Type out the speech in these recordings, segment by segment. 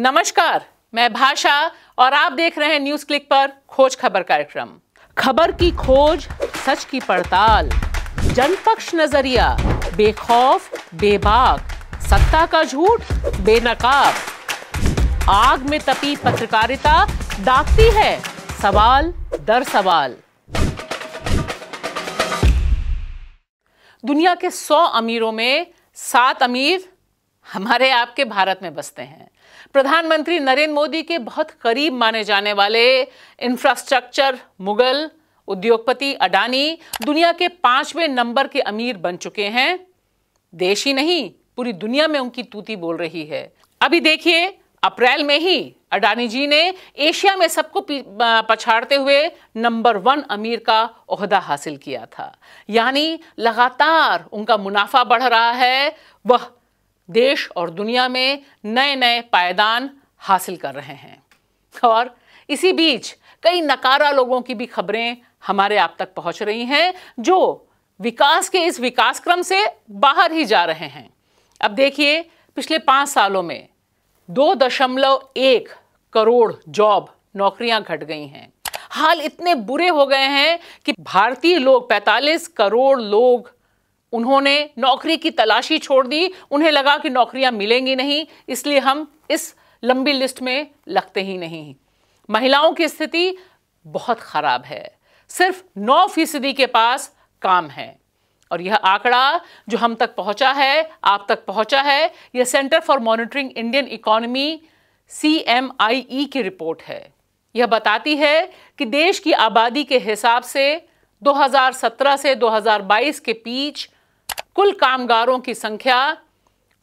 नमस्कार मैं भाषा और आप देख रहे हैं न्यूज क्लिक पर खोज खबर कार्यक्रम खबर की खोज सच की पड़ताल जनपक्ष नजरिया बेखौफ बेबाक सत्ता का झूठ बेनकाब आग में तपी पत्रकारिता दागती है सवाल दर सवाल दुनिया के सौ अमीरों में सात अमीर हमारे आपके भारत में बसते हैं प्रधानमंत्री नरेंद्र मोदी के बहुत करीब माने जाने वाले इंफ्रास्ट्रक्चर मुगल उद्योगपति अडानी दुनिया के पांचवें नंबर के अमीर बन चुके हैं देश ही नहीं पूरी दुनिया में उनकी तूती बोल रही है अभी देखिए अप्रैल में ही अडानी जी ने एशिया में सबको पछाड़ते हुए नंबर वन अमीर का ओहदा हासिल किया था यानी लगातार उनका मुनाफा बढ़ रहा है वह देश और दुनिया में नए नए पायदान हासिल कर रहे हैं और इसी बीच कई नकारा लोगों की भी खबरें हमारे आप तक पहुंच रही हैं जो विकास के इस विकास क्रम से बाहर ही जा रहे हैं अब देखिए पिछले पाँच सालों में दो दशमलव एक करोड़ जॉब नौकरियां घट गई हैं हाल इतने बुरे हो गए हैं कि भारतीय लोग 45 करोड़ लोग उन्होंने नौकरी की तलाशी छोड़ दी उन्हें लगा कि नौकरियां मिलेंगी नहीं इसलिए हम इस लंबी लिस्ट में लगते ही नहीं महिलाओं की स्थिति बहुत खराब है सिर्फ नौ फीसदी के पास काम है और यह आंकड़ा जो हम तक पहुंचा है आप तक पहुंचा है यह Centre for Monitoring Indian Economy C M I E की रिपोर्ट है यह बताती है कि देश की आबादी के हिसाब से 2017 से 2022 के बीच कुल कामगारों की संख्या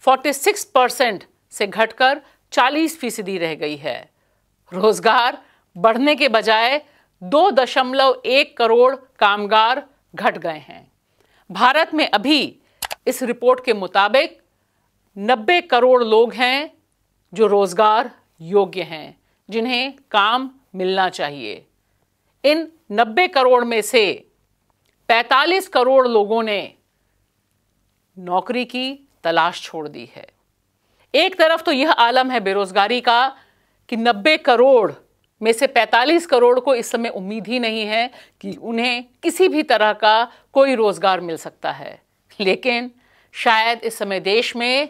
46 परसेंट से घटकर 40 फीसदी रह गई है रोजगार बढ़ने के बजाय दो दशमलव एक करोड़ कामगार घट गए हैं भारत में अभी इस रिपोर्ट के मुताबिक 90 करोड़ लोग हैं जो रोजगार योग्य हैं जिन्हें काम मिलना चाहिए इन 90 करोड़ में से 45 करोड़ लोगों ने नौकरी की तलाश छोड़ दी है एक तरफ तो यह आलम है बेरोजगारी का कि 90 करोड़ में से 45 करोड़ को इस समय उम्मीद ही नहीं है कि उन्हें किसी भी तरह का कोई रोजगार मिल सकता है लेकिन शायद इस समय देश में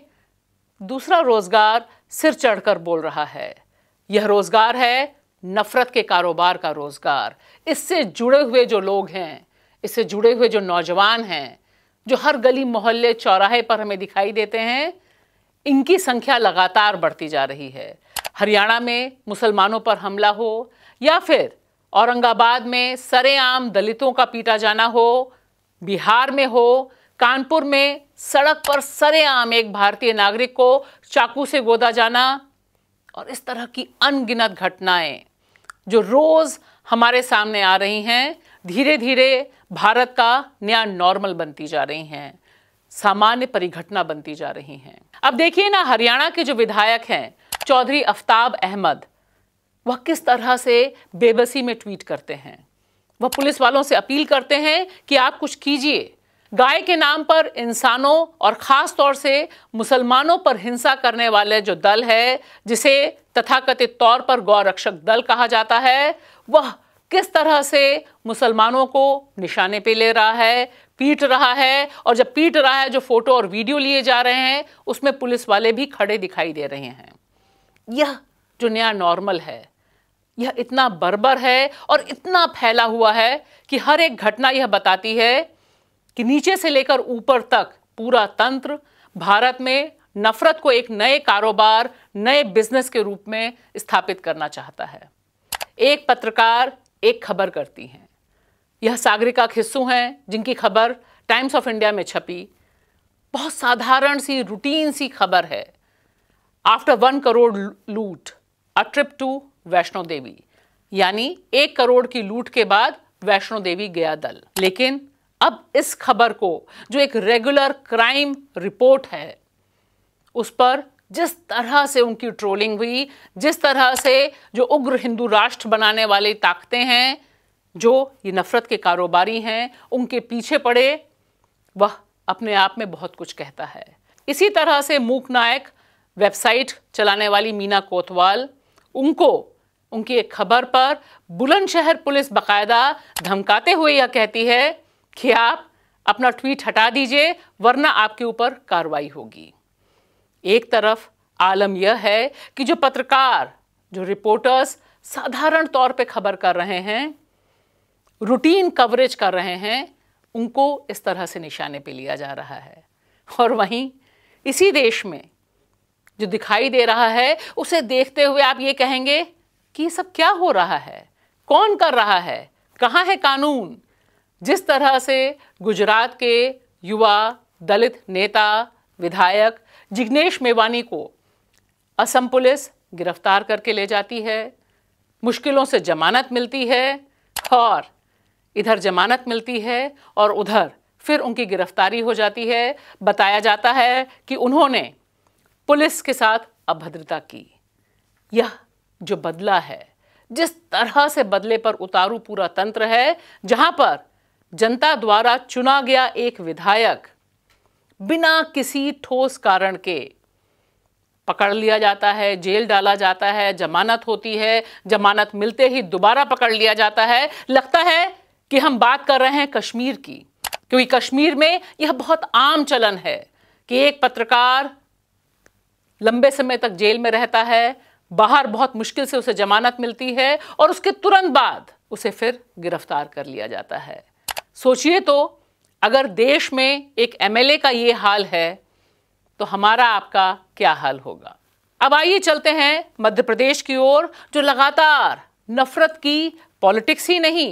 दूसरा रोजगार सिर चढ़कर बोल रहा है यह रोजगार है नफरत के कारोबार का रोजगार इससे जुड़े हुए जो लोग हैं इससे जुड़े हुए जो नौजवान हैं जो हर गली मोहल्ले चौराहे पर हमें दिखाई देते हैं इनकी संख्या लगातार बढ़ती जा रही है हरियाणा में मुसलमानों पर हमला हो या फिर औरंगाबाद में सरेआम दलितों का पीटा जाना हो बिहार में हो कानपुर में सड़क पर सरेआम एक भारतीय नागरिक को चाकू से गोदा जाना और इस तरह की अनगिनत घटनाएं जो रोज़ हमारे सामने आ रही हैं धीरे धीरे भारत का नया नॉर्मल बनती जा रही हैं सामान्य परिघटना बनती जा रही हैं अब देखिए ना हरियाणा के जो विधायक हैं चौधरी अफताब अहमद वह किस तरह से बेबसी में ट्वीट करते हैं वह पुलिस वालों से अपील करते हैं कि आप कुछ कीजिए गाय के नाम पर इंसानों और ख़ास तौर से मुसलमानों पर हिंसा करने वाले जो दल है जिसे तथाकथित तौर पर गौरक्षक दल कहा जाता है वह किस तरह से मुसलमानों को निशाने पे ले रहा है पीट रहा है और जब पीट रहा है जो फोटो और वीडियो लिए जा रहे हैं उसमें पुलिस वाले भी खड़े दिखाई दे रहे हैं यह जो नया नॉर्मल है यह इतना बर्बर है और इतना फैला हुआ है कि हर एक घटना यह बताती है कि नीचे से लेकर ऊपर तक पूरा तंत्र भारत में नफरत को एक नए कारोबार नए बिजनेस के रूप में स्थापित करना चाहता है एक पत्रकार एक खबर करती हैं यह सागरिका खिस्सू हैं जिनकी खबर टाइम्स ऑफ इंडिया में छपी बहुत साधारण सी रूटीन सी खबर है आफ्टर वन करोड़ लूट a trip to Vaishno Devi यानी एक करोड़ की लूट के बाद वैष्णो देवी गया दल लेकिन अब इस खबर को जो एक रेगुलर क्राइम रिपोर्ट है उस पर जिस तरह से उनकी ट्रोलिंग हुई जिस तरह से जो उग्र हिंदू राष्ट्र बनाने वाली ताकतें हैं जो ये नफ़रत के कारोबारी हैं उनके पीछे पड़े वह अपने आप में बहुत कुछ कहता है इसी तरह से मूक नायक वेबसाइट चलाने वाली मीना कोतवाल उनको उनकी एक खबर पर बुलंदशहर पुलिस बाकायदा धमकाते हुए यह कहती है कि आप अपना ट्वीट हटा दीजिए वरना आपके ऊपर कार्रवाई होगी एक तरफ आलम यह है कि जो पत्रकार जो रिपोर्टर्स साधारण तौर पे खबर कर रहे हैं रूटीन कवरेज कर रहे हैं उनको इस तरह से निशाने पे लिया जा रहा है और वहीं इसी देश में जो दिखाई दे रहा है उसे देखते हुए आप ये कहेंगे कि ये सब क्या हो रहा है कौन कर रहा है कहाँ है कानून जिस तरह से गुजरात के युवा दलित नेता विधायक जिग्नेश मेवानी को असम पुलिस गिरफ्तार करके ले जाती है मुश्किलों से जमानत मिलती है और इधर जमानत मिलती है और उधर फिर उनकी गिरफ्तारी हो जाती है बताया जाता है कि उन्होंने पुलिस के साथ अभद्रता की यह जो बदला है जिस तरह से बदले पर उतारू पूरा तंत्र है जहां पर जनता द्वारा चुना गया एक विधायक बिना किसी ठोस कारण के पकड़ लिया जाता है जेल डाला जाता है जमानत होती है जमानत मिलते ही दोबारा पकड़ लिया जाता है लगता है कि हम बात कर रहे हैं कश्मीर की क्योंकि कश्मीर में यह बहुत आम चलन है कि एक पत्रकार लंबे समय तक जेल में रहता है बाहर बहुत मुश्किल से उसे जमानत मिलती है और उसके तुरंत बाद उसे फिर गिरफ्तार कर लिया जाता है सोचिए तो अगर देश में एक एमएलए का ये हाल है तो हमारा आपका क्या हाल होगा अब आइए चलते हैं मध्य प्रदेश की ओर जो लगातार नफरत की पॉलिटिक्स ही नहीं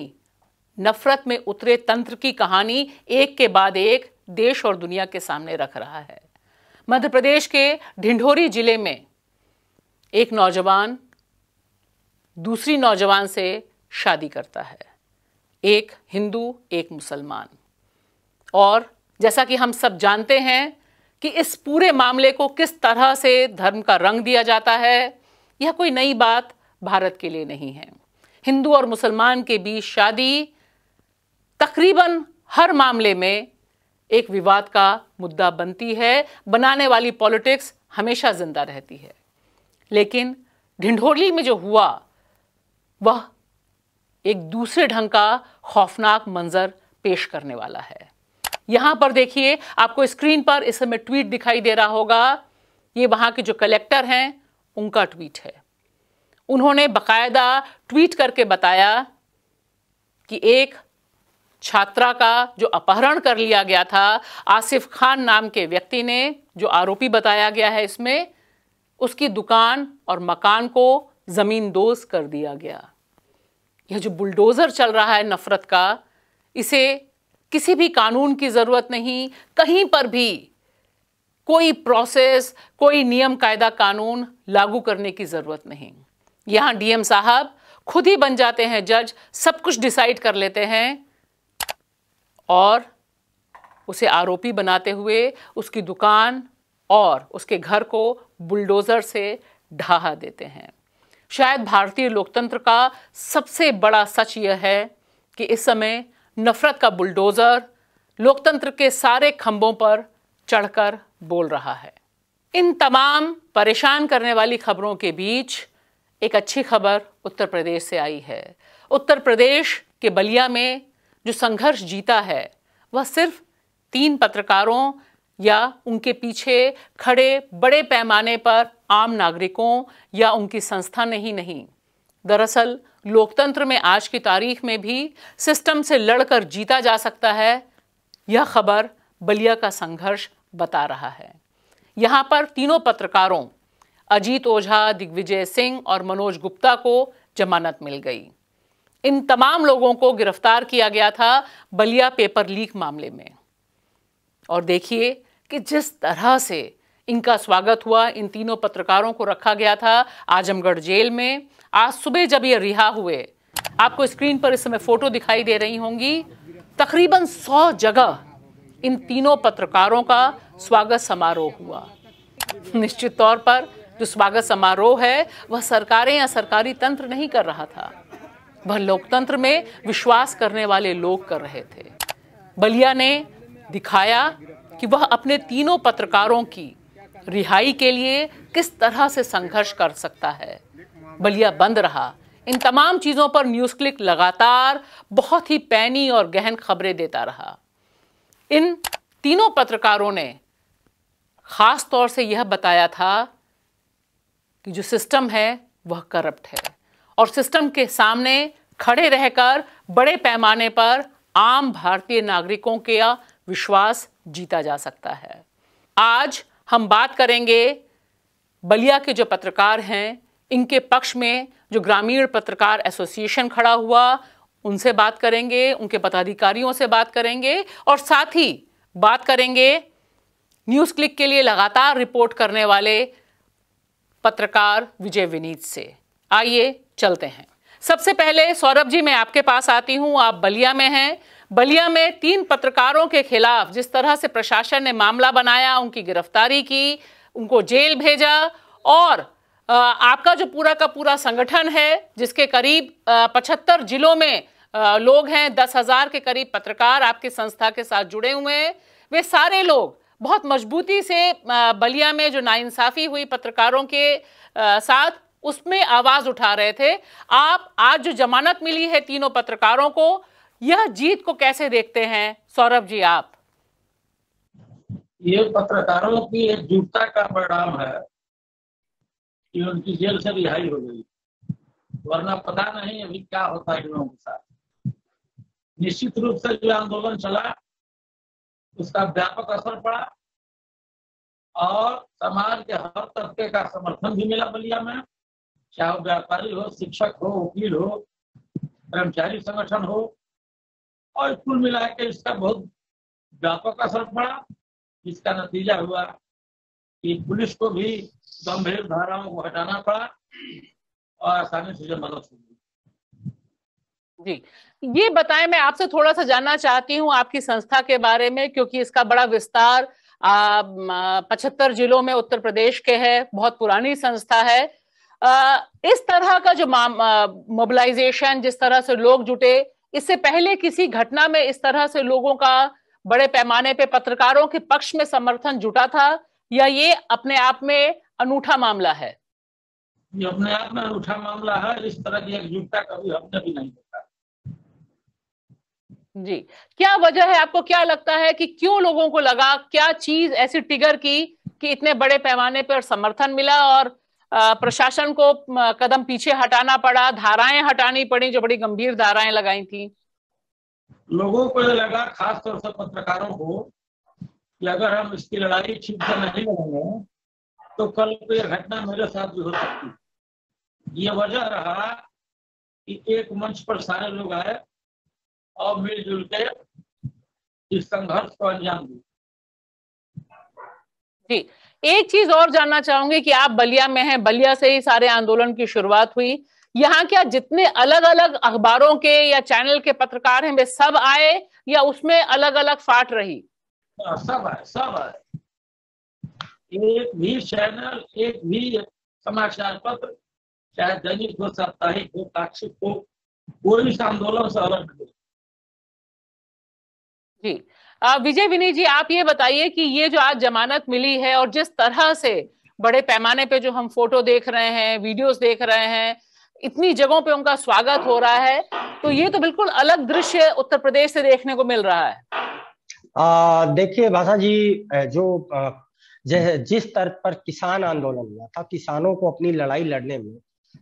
नफरत में उतरे तंत्र की कहानी एक के बाद एक देश और दुनिया के सामने रख रहा है मध्य प्रदेश के ढिंढोरी जिले में एक नौजवान दूसरी नौजवान से शादी करता है एक हिंदू एक मुसलमान और जैसा कि हम सब जानते हैं कि इस पूरे मामले को किस तरह से धर्म का रंग दिया जाता है यह कोई नई बात भारत के लिए नहीं है हिंदू और मुसलमान के बीच शादी तकरीबन हर मामले में एक विवाद का मुद्दा बनती है बनाने वाली पॉलिटिक्स हमेशा जिंदा रहती है लेकिन ढिंढोली में जो हुआ वह एक दूसरे ढंग का खौफनाक मंजर पेश करने वाला है यहां पर देखिए आपको स्क्रीन पर इस समय ट्वीट दिखाई दे रहा होगा ये वहां के जो कलेक्टर हैं उनका ट्वीट है उन्होंने बकायदा ट्वीट करके बताया कि एक छात्रा का जो अपहरण कर लिया गया था आसिफ खान नाम के व्यक्ति ने जो आरोपी बताया गया है इसमें उसकी दुकान और मकान को ज़मींदोज कर दिया गया यह जो बुलडोज़र चल रहा है नफ़रत का इसे किसी भी कानून की ज़रूरत नहीं कहीं पर भी कोई प्रोसेस कोई नियम कायदा कानून लागू करने की ज़रूरत नहीं यहां डीएम साहब खुद ही बन जाते हैं जज सब कुछ डिसाइड कर लेते हैं और उसे आरोपी बनाते हुए उसकी दुकान और उसके घर को बुलडोज़र से ढहा देते हैं शायद भारतीय लोकतंत्र का सबसे बड़ा सच यह है कि इस समय नफरत का बुलडोज़र लोकतंत्र के सारे खंभों पर चढ़कर बोल रहा है इन तमाम परेशान करने वाली खबरों के बीच एक अच्छी खबर उत्तर प्रदेश से आई है उत्तर प्रदेश के बलिया में जो संघर्ष जीता है वह सिर्फ तीन पत्रकारों या उनके पीछे खड़े बड़े पैमाने पर आम नागरिकों या उनकी संस्था नहीं नहीं दरअसल लोकतंत्र में आज की तारीख में भी सिस्टम से लड़कर जीता जा सकता है यह खबर बलिया का संघर्ष बता रहा है यहां पर तीनों पत्रकारों अजीत ओझा दिग्विजय सिंह और मनोज गुप्ता को जमानत मिल गई इन तमाम लोगों को गिरफ्तार किया गया था बलिया पेपर लीक मामले में और देखिए कि जिस तरह से इनका स्वागत हुआ इन तीनों पत्रकारों को रखा गया था आजमगढ़ जेल में आज सुबह जब ये रिहा हुए आपको स्क्रीन पर इस समय फोटो दिखाई दे रही होंगी तकरीबन सौ जगह इन तीनों पत्रकारों का स्वागत समारोह हुआ निश्चित तौर पर जो स्वागत समारोह है वह सरकारें या सरकारी तंत्र नहीं कर रहा था वह लोकतंत्र में विश्वास करने वाले लोग कर रहे थे बलिया ने दिखाया कि वह अपने तीनों पत्रकारों की रिहाई के लिए किस तरह से संघर्ष कर सकता है बलिया बंद रहा इन तमाम चीज़ों पर न्यूज़ क्लिक लगातार बहुत ही पैनी और गहन खबरें देता रहा इन तीनों पत्रकारों ने ख़ास तौर से यह बताया था कि जो सिस्टम है वह करप्ट है और सिस्टम के सामने खड़े रहकर बड़े पैमाने पर आम भारतीय नागरिकों का विश्वास जीता जा सकता है आज हम बात करेंगे बलिया के जो पत्रकार हैं इनके पक्ष में जो ग्रामीण पत्रकार एसोसिएशन खड़ा हुआ उनसे बात करेंगे उनके पदाधिकारियों से बात करेंगे और साथ ही बात करेंगे न्यूज़ क्लिक के लिए लगातार रिपोर्ट करने वाले पत्रकार विजय विनीत से आइए चलते हैं सबसे पहले सौरभ जी मैं आपके पास आती हूं आप बलिया में हैं बलिया में तीन पत्रकारों के खिलाफ जिस तरह से प्रशासन ने मामला बनाया उनकी गिरफ्तारी की उनको जेल भेजा और आपका जो पूरा का पूरा संगठन है जिसके करीब पचहत्तर जिलों में लोग हैं दस हजार के करीब पत्रकार आपके संस्था के साथ जुड़े हुए हैं वे सारे लोग बहुत मजबूती से बलिया में जो नाइंसाफ़ी हुई पत्रकारों के साथ उसमें आवाज़ उठा रहे थे आप आज जो जमानत मिली है तीनों पत्रकारों को यह जीत को कैसे देखते हैं सौरभ जी आप ये पत्रकारों की एकजुटता का परिणाम है कि उनकी जेल से रिहाई हो गई वरना पता नहीं अभी क्या होता इन लोगों के साथ निश्चित रूप से जो आंदोलन चला उसका व्यापक असर पड़ा और समाज के हर तबके का समर्थन भी मिला बलिया में चाहे वो व्यापारी हो शिक्षक हो वकील हो कर्मचारी संगठन हो और कुल मिला के इसका बहुत व्यापक असर पड़ा इसका नतीजा हुआ कि पुलिस को भी गंभीर धाराओं को हटाना पड़ा और आसानी से मदद होगी जी ये बताएं मैं आपसे थोड़ा सा जानना चाहती हूँ आपकी संस्था के बारे में क्योंकि इसका बड़ा विस्तार पचहत्तर जिलों में उत्तर प्रदेश के है बहुत पुरानी संस्था है आ, इस तरह का जो मोबिलाइजेशन जिस तरह से लोग जुटे इससे पहले किसी घटना में इस तरह से लोगों का बड़े पैमाने पे पत्रकारों के पक्ष में समर्थन जुटा था या ये अपने आप में अनूठा मामला है ये अपने आप में अनूठा मामला है इस तरह की एकजुटता कभी हमने भी नहीं देखा जी क्या वजह है आपको क्या लगता है कि क्यों लोगों को लगा क्या चीज ऐसी टिगर की कि इतने बड़े पैमाने पर समर्थन मिला और प्रशासन को कदम पीछे हटाना पड़ा धाराएं हटानी पड़ी जो बड़ी गंभीर धाराएं लगाई थी लोगों को ये लगा खासतौर से पत्रकारों को कि अगर हम इसकी लड़ाई ठीक से नहीं लड़ेंगे तो कल को यह घटना मेरे साथ भी हो सकती ये वजह रहा कि एक मंच पर सारे लोग आए और मिलजुल के इस संघर्ष को अंजाम दिए जी एक चीज और जानना चाहूंगी कि आप बलिया में हैं बलिया से ही सारे आंदोलन की शुरुआत हुई यहाँ क्या जितने अलग अलग अखबारों के या चैनल के पत्रकार हैं वे सब आए या उसमें अलग अलग फाट रही हाँ, सब आए सब आए एक भी चैनल एक भी समाचार पत्र चाहे दैनिक हो साप्ताहिक हो पाक्षिक हो कोई भी आंदोलन से अलग नहीं जी विजय विनय जी आप ये बताइए कि ये जो आज जमानत मिली है और जिस तरह से बड़े पैमाने पे जो हम फोटो देख रहे हैं वीडियोस देख रहे हैं इतनी जगहों पे उनका स्वागत हो रहा है तो ये तो बिल्कुल अलग दृश्य उत्तर प्रदेश से देखने को मिल रहा है देखिए भाषा जी जो जिस तर्ज पर किसान आंदोलन हुआ था किसानों को अपनी लड़ाई लड़ने में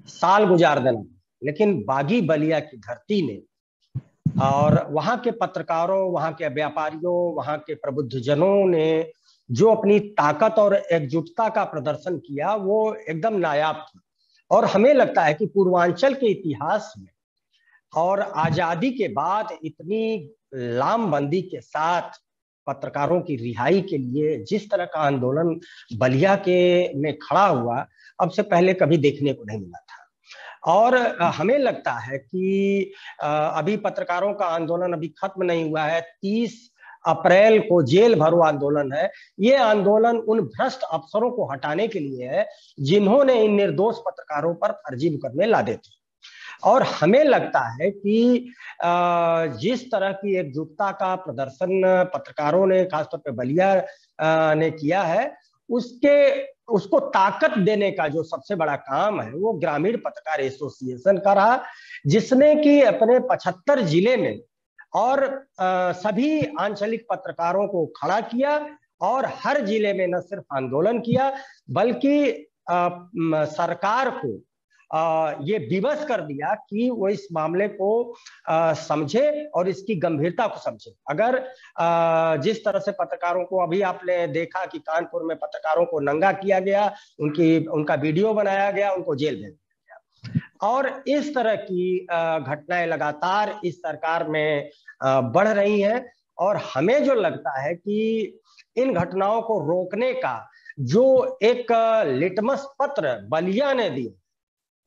साल गुजार देना लेकिन बागी बलिया की धरती ने और वहां के पत्रकारों वहां के व्यापारियों वहां के प्रबुद्धजनों ने जो अपनी ताकत और एकजुटता का प्रदर्शन किया वो एकदम नायाब था और हमें लगता है कि पूर्वांचल के इतिहास में और आजादी के बाद इतनी लामबंदी के साथ पत्रकारों की रिहाई के लिए जिस तरह का आंदोलन बलिया के में खड़ा हुआ अब से पहले कभी देखने को नहीं मिला था और हमें लगता है कि अभी पत्रकारों का आंदोलन अभी खत्म नहीं हुआ है तीस अप्रैल को जेल भरो आंदोलन है ये आंदोलन उन भ्रष्ट अफसरों को हटाने के लिए है जिन्होंने इन निर्दोष पत्रकारों पर फर्जी मुकदमे लादे थे और हमें लगता है कि जिस तरह की एकजुटता का प्रदर्शन पत्रकारों ने खासतौर पर बलिया ने किया है उसके उसको ताकत देने का जो सबसे बड़ा काम है वो ग्रामीण पत्रकार एसोसिएशन का रहा जिसने कि अपने 75 जिले में और सभी आंचलिक पत्रकारों को खड़ा किया और हर जिले में न सिर्फ आंदोलन किया बल्कि सरकार को ये विवश कर दिया कि वो इस मामले को समझे और इसकी गंभीरता को समझे अगर जिस तरह से पत्रकारों को अभी आपने देखा कि कानपुर में पत्रकारों को नंगा किया गया उनकी उनका वीडियो बनाया गया उनको जेल भेज और इस तरह की घटनाएं लगातार इस सरकार में बढ़ रही हैं और हमें जो लगता है कि इन घटनाओं को रोकने का जो एक लिटमस पत्र बलिया ने दिया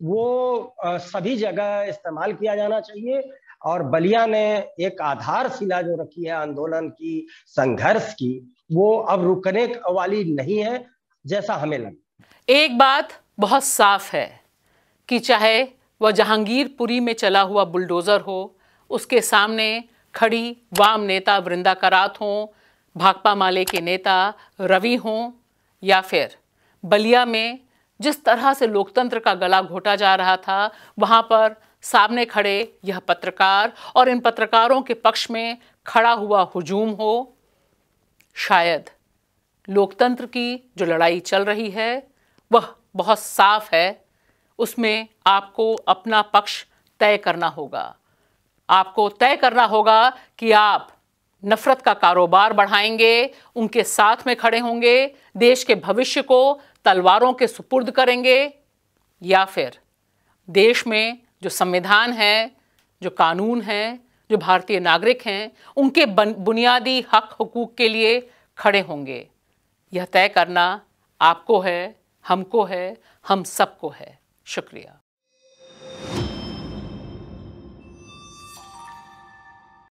वो सभी जगह इस्तेमाल किया जाना चाहिए और बलिया ने एक आधारशिला जो रखी है आंदोलन की संघर्ष की वो अब रुकने वाली नहीं है जैसा हमें लगा एक बात बहुत साफ है कि चाहे वह जहांगीरपुरी में चला हुआ बुलडोजर हो उसके सामने खड़ी वाम नेता वृंदा करात हों भाकपा माले के नेता रवि हों या फिर बलिया में जिस तरह से लोकतंत्र का गला घोटा जा रहा था वहाँ पर सामने खड़े यह पत्रकार और इन पत्रकारों के पक्ष में खड़ा हुआ हुजूम हो शायद लोकतंत्र की जो लड़ाई चल रही है वह बहुत साफ है उसमें आपको अपना पक्ष तय करना होगा आपको तय करना होगा कि आप नफरत का कारोबार बढ़ाएंगे उनके साथ में खड़े होंगे देश के भविष्य को तलवारों के सुपुर्द करेंगे या फिर देश में जो संविधान है जो कानून है जो भारतीय नागरिक हैं उनके बुनियादी हक हकूक के लिए खड़े होंगे यह तय करना आपको है हमको है हम सबको है शुक्रिया